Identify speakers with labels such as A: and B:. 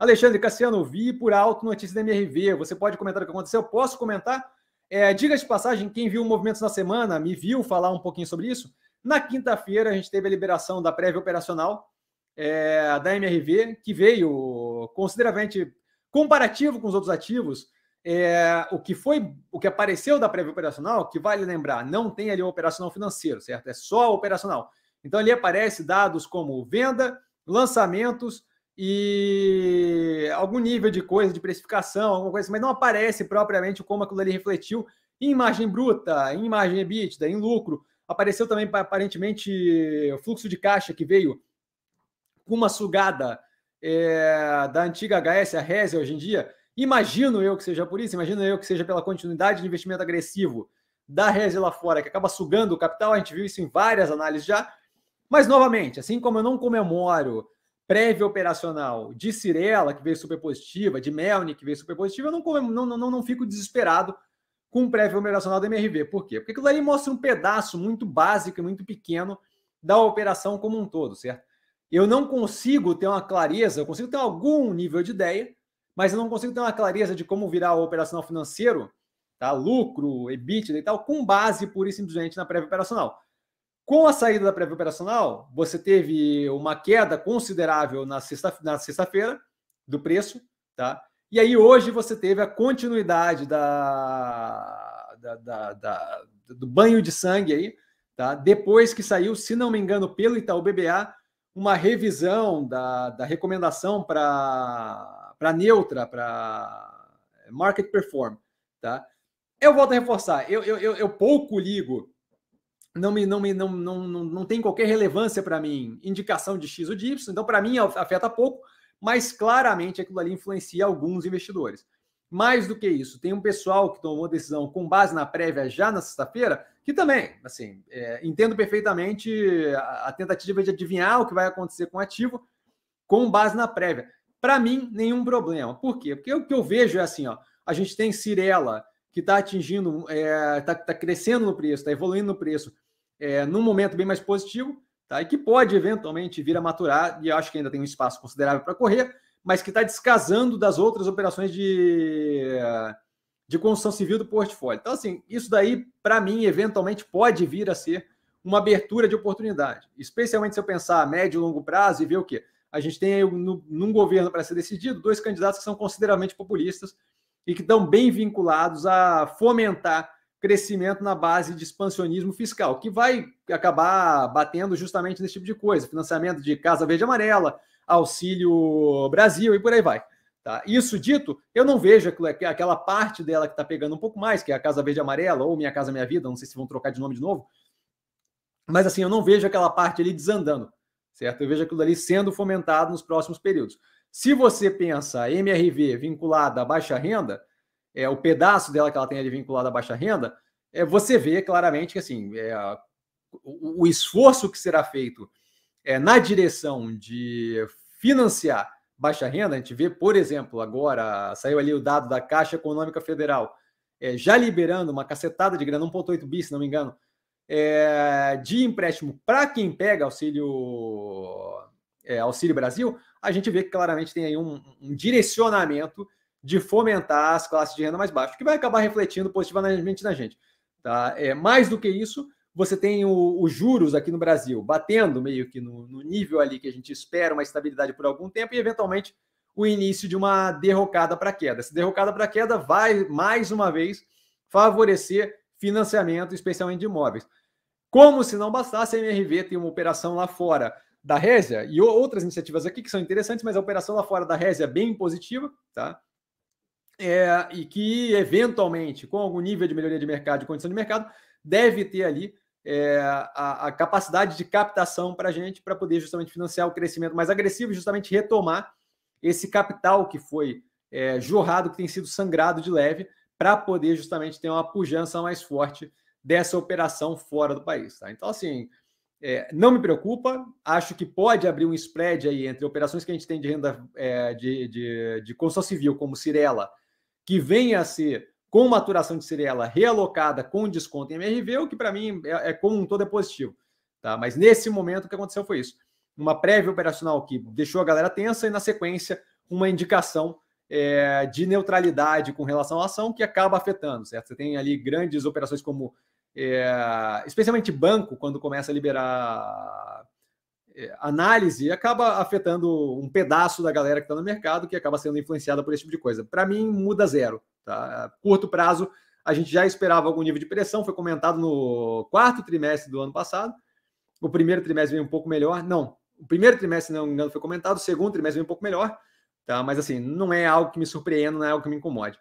A: Alexandre Cassiano, vi por alto notícia da MRV. Você pode comentar o que aconteceu? Posso comentar? É, diga de passagem, quem viu movimentos na semana, me viu falar um pouquinho sobre isso. Na quinta-feira, a gente teve a liberação da prévia operacional é, da MRV, que veio consideravelmente comparativo com os outros ativos. É, o que foi, o que apareceu da prévia operacional, que vale lembrar, não tem ali o operacional financeiro, certo? É só operacional. Então ali aparece dados como venda, lançamentos, e algum nível de coisa, de precificação, alguma coisa, assim, mas não aparece propriamente como aquilo ali refletiu em margem bruta, em margem EBITDA, em lucro. Apareceu também, aparentemente, o fluxo de caixa que veio com uma sugada é, da antiga HS, a Reze hoje em dia. Imagino eu que seja por isso, imagino eu que seja pela continuidade de investimento agressivo da Reze lá fora, que acaba sugando o capital. A gente viu isso em várias análises já. Mas, novamente, assim como eu não comemoro prévia operacional de Cirela, que veio super positiva, de Melni, que veio super positiva, eu não, não, não, não fico desesperado com o prévio operacional da MRV. Por quê? Porque aquilo ali mostra um pedaço muito básico e muito pequeno da operação como um todo, certo? Eu não consigo ter uma clareza, eu consigo ter algum nível de ideia, mas eu não consigo ter uma clareza de como virar o operacional financeiro, tá? lucro, EBITDA e tal, com base pura e simplesmente na prévia operacional. Com a saída da prévia operacional, você teve uma queda considerável na sexta-feira sexta do preço, tá? E aí hoje você teve a continuidade da, da, da, da, do banho de sangue aí, tá? Depois que saiu, se não me engano, pelo Itaú BBA, uma revisão da, da recomendação para neutra, para market perform, tá? Eu volto a reforçar, eu, eu, eu, eu pouco ligo não me não me não, não, não, não tem qualquer relevância para mim indicação de x ou de y, então para mim afeta pouco, mas claramente aquilo ali influencia alguns investidores. Mais do que isso, tem um pessoal que tomou decisão com base na prévia já na sexta-feira, que também, assim, é, entendo perfeitamente a, a, tentativa de adivinhar o que vai acontecer com o ativo com base na prévia. Para mim, nenhum problema. Por quê? Porque o que eu vejo é assim, ó, a gente tem Cirela, que está atingindo, está é, tá, tá crescendo no preço, está evoluindo no preço, é, num momento bem mais positivo, tá? e que pode eventualmente vir a maturar, e acho que ainda tem um espaço considerável para correr, mas que está descasando das outras operações de, de construção civil do portfólio. Então, assim, isso daí, para mim, eventualmente pode vir a ser uma abertura de oportunidade, especialmente se eu pensar a médio e longo prazo e ver o quê? A gente tem aí, no, num governo para ser decidido, dois candidatos que são consideravelmente populistas, e que estão bem vinculados a fomentar crescimento na base de expansionismo fiscal, que vai acabar batendo justamente nesse tipo de coisa, financiamento de Casa Verde Amarela, Auxílio Brasil e por aí vai. Tá? Isso dito, eu não vejo aquela parte dela que está pegando um pouco mais, que é a Casa Verde Amarela ou Minha Casa Minha Vida, não sei se vão trocar de nome de novo, mas assim, eu não vejo aquela parte ali desandando, certo? Eu vejo aquilo ali sendo fomentado nos próximos períodos. Se você pensa MRV vinculada à baixa renda, é o pedaço dela que ela tem ali vinculada à baixa renda, é, você vê claramente que assim, é, o, o esforço que será feito é, na direção de financiar baixa renda, a gente vê, por exemplo, agora saiu ali o dado da Caixa Econômica Federal, é, já liberando uma cacetada de grana, 1,8 bi, se não me engano, é, de empréstimo para quem pega auxílio é, Auxílio Brasil, a gente vê que claramente tem aí um, um direcionamento de fomentar as classes de renda mais baixas, que vai acabar refletindo positivamente na gente. Tá? É, mais do que isso, você tem os juros aqui no Brasil batendo meio que no, no, nível ali que a gente espera uma estabilidade por algum tempo e eventualmente o início de uma derrocada para queda. Essa derrocada para queda vai mais uma vez favorecer financiamento, especialmente de imóveis. Como se não bastasse, a MRV tem uma operação lá fora da Résia e outras iniciativas aqui que são interessantes, mas a operação lá fora da Résia é bem positiva, tá? É, e que, eventualmente, com algum nível de melhoria de mercado, de condição de mercado, deve ter ali é, a, a, capacidade de captação para a gente, para poder justamente financiar o crescimento mais agressivo e justamente retomar esse capital que foi é, jorrado, que tem sido sangrado de leve, para poder justamente ter uma pujança mais forte dessa operação fora do país. Tá? Então, assim, é, não me preocupa, acho que pode abrir um spread aí entre operações que a gente tem de renda é, de, de, de, construção civil, como Cirela, que venha a ser com maturação de Cirela realocada com desconto em MRV, o que para mim é, é, como um todo é positivo. Tá? Mas nesse momento o que aconteceu foi isso. Uma prévia operacional que deixou a galera tensa e, na sequência, uma indicação é, de neutralidade com relação à ação que acaba afetando. Certo? Você tem ali grandes operações como é, especialmente banco, quando começa a liberar é, análise, acaba afetando um pedaço da galera que está no mercado, que acaba sendo influenciada por esse tipo de coisa. Para mim, muda zero. Tá? Curto prazo, a gente já esperava algum nível de pressão, foi comentado no quarto trimestre do ano passado. O primeiro trimestre veio um pouco melhor. Não, o primeiro trimestre, não me engano, foi comentado, o segundo trimestre veio um pouco melhor. Tá? Mas assim, não é algo que me surpreenda, não é algo que me incomode.